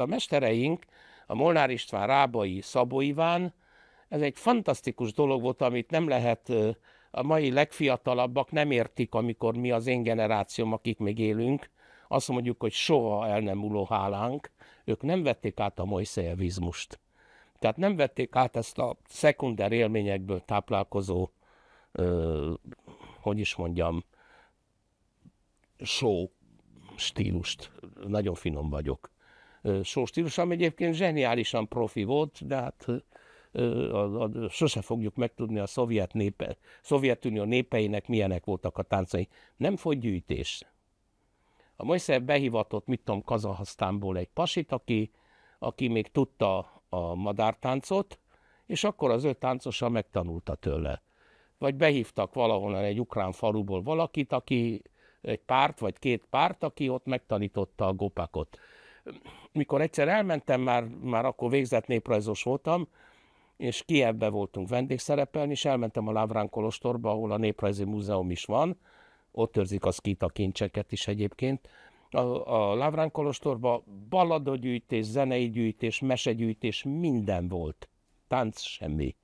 A mestereink, a Molnár István, Rábai, Szabó Iván, ez egy fantasztikus dolog volt, amit nem lehet, a mai legfiatalabbak nem értik, amikor mi az én generációm, akik még élünk, azt mondjuk, hogy soha el nem uló hálánk, ők nem vették át a mojszejevizmust. Tehát nem vették át ezt a szekunder élményekből táplálkozó, ö, hogy is mondjam, show stílust. Nagyon finom vagyok szóstílus, ami egyébként zseniálisan profi volt, de hát a, a, sose fogjuk megtudni a szovjet népe, Szovjetunió népeinek milyenek voltak a táncai. Nem fogy gyűjtés. A Moisev behivatott, mit tudom, Kazahasztánból egy pasit, aki, aki még tudta a madártáncot, és akkor az ő táncosa megtanulta tőle. Vagy behívtak valahonnan egy ukrán faluból valakit, aki egy párt, vagy két párt, aki ott megtanította a gopakot mikor egyszer elmentem, már, már akkor végzett néprajzos voltam, és Kievbe voltunk vendégszerepelni, és elmentem a Lávrán Kolostorba, ahol a Néprajzi Múzeum is van, ott őrzik a szkita kincseket is egyébként. A, a Lávrán Kolostorba balladogyűjtés, zenei gyűjtés, mesegyűjtés, minden volt. Tánc semmi.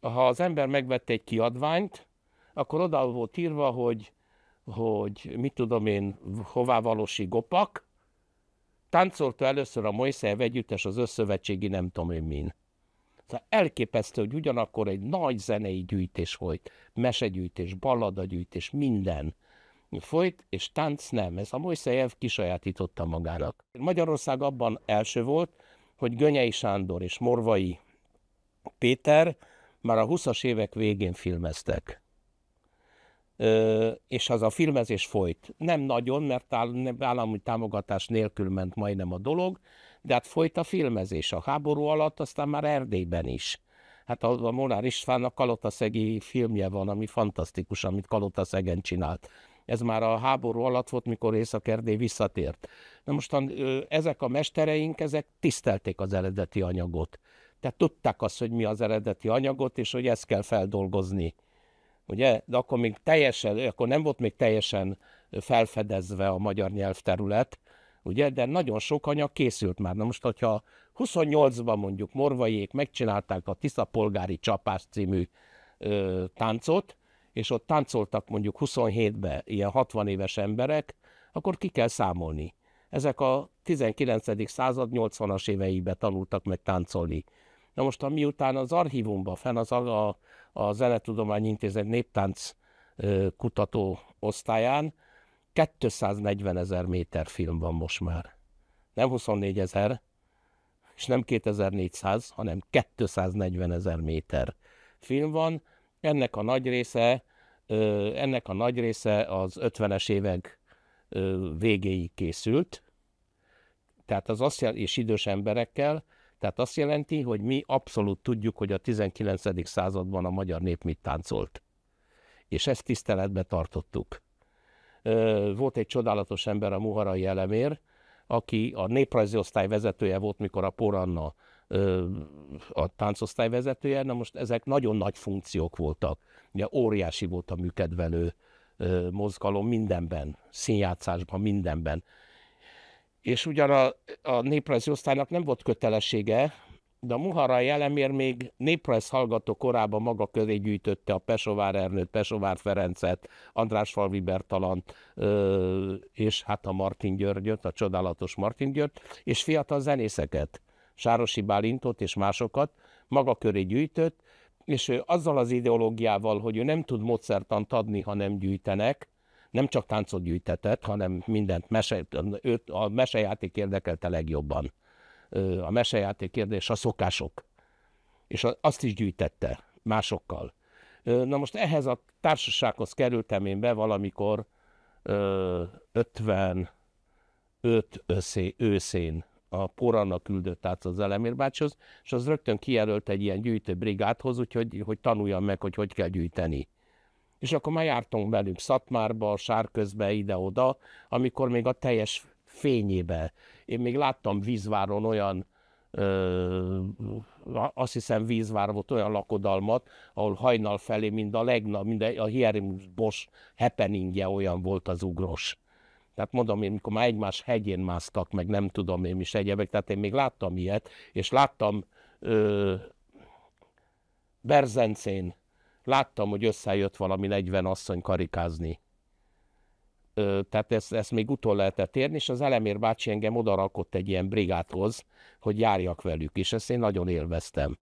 Ha az ember megvette egy kiadványt, akkor oda volt írva, hogy, hogy mit tudom én, hová valósi gopak, táncolta először a Moisev együttes az összövetségi nem tudom én min. Szóval elképesztő, hogy ugyanakkor egy nagy zenei gyűjtés folyt, mesegyűjtés, balladagyűjtés, minden folyt, és tánc nem. Ez a Moisejev kisajátította magának. Magyarország abban első volt, hogy Gönyei Sándor és Morvai Péter már a 20-as évek végén filmeztek és az a filmezés folyt. Nem nagyon, mert állami támogatás nélkül ment majdnem a dolog, de hát folyt a filmezés a háború alatt, aztán már Erdélyben is. Hát a, a Molnár Istvánnak Kalotaszegi filmje van, ami fantasztikus, amit Kalotaszegen csinált. Ez már a háború alatt volt, mikor Észak-Erdély visszatért. Na mostan ezek a mestereink, ezek tisztelték az eredeti anyagot. Tehát tudták azt, hogy mi az eredeti anyagot, és hogy ezt kell feldolgozni ugye? De akkor még teljesen, akkor nem volt még teljesen felfedezve a magyar nyelvterület, ugye? De nagyon sok anyag készült már. Na most, hogyha 28-ban mondjuk morvaiék megcsinálták a Polgári Csapás című ö, táncot, és ott táncoltak mondjuk 27 ben ilyen 60 éves emberek, akkor ki kell számolni. Ezek a 19. század 80-as éveiben tanultak meg táncolni. Na most, miután az archívumban fenn az a, a, a Zenetudományi Intézet néptánc kutató osztályán 240 ezer méter film van most már. Nem 24 ezer, és nem 2400, hanem 240 ezer méter film van. Ennek a nagy része, ennek a nagy része az 50-es évek végéig készült, tehát az azt jelenti, és idős emberekkel, tehát azt jelenti, hogy mi abszolút tudjuk, hogy a 19. században a magyar nép mit táncolt. És ezt tiszteletbe tartottuk. Volt egy csodálatos ember a Muharai Elemér, aki a néprajzi osztály vezetője volt, mikor a Poranna a táncosztály vezetője, na most ezek nagyon nagy funkciók voltak. Ugye óriási volt a műkedvelő mozgalom mindenben, színjátszásban, mindenben és ugyan a, a néprajzi osztálynak nem volt kötelessége, de a Muharai jelemér még néprajz hallgató korában maga köré gyűjtötte a Pesovár Ernőt, Pesovár Ferencet, András Falvi Bertalant, és hát a Martin Györgyöt, a csodálatos Martin Györgyöt és fiatal zenészeket, Sárosi Bálintot és másokat maga köré gyűjtött, és ő azzal az ideológiával, hogy ő nem tud módszertant adni, ha nem gyűjtenek, nem csak táncot gyűjtetett, hanem mindent, mese, őt a mesejáték érdekelte legjobban. A mesejáték kérdés a szokások. És azt is gyűjtette másokkal. Na most ehhez a társasághoz kerültem én be valamikor 55 összé, őszén a Poranna küldött át az Elemér bácsihoz, és az rögtön kijelölt egy ilyen gyűjtőbrigádhoz, úgyhogy hogy tanuljam meg, hogy hogy kell gyűjteni. És akkor már jártunk velük Szatmárba, Sárközbe, ide-oda, amikor még a teljes fényébe. Én még láttam Vízváron olyan, ö, azt hiszem Vízvár volt olyan lakodalmat, ahol hajnal felé, mind a legna, mind a, a Hieronymus Bosch happeningje olyan volt az ugros. Tehát mondom én, mikor már egymás hegyén másztak, meg nem tudom én is egyebek, tehát én még láttam ilyet, és láttam ö, Berzencén láttam, hogy összejött valami 40 asszony karikázni. Ö, tehát ezt, ezt még utol lehetett érni, és az Elemér bácsi engem odarakott egy ilyen brigádhoz, hogy járjak velük, és ezt én nagyon élveztem.